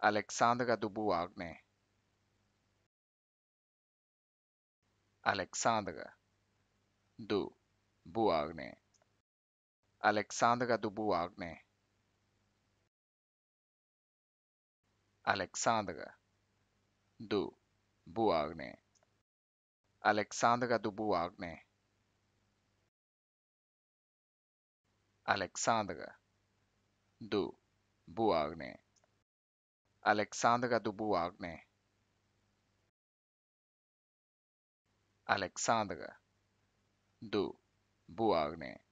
Alexandra Dubuarne. Alexandra Du Buarne. Alexandra Dubuarne. Alexandra Du Buarne. Alexandra Dubuarne. Alexandra Du Buarne. Aleksandra Dubuagne. Aleksandra Dubuagne.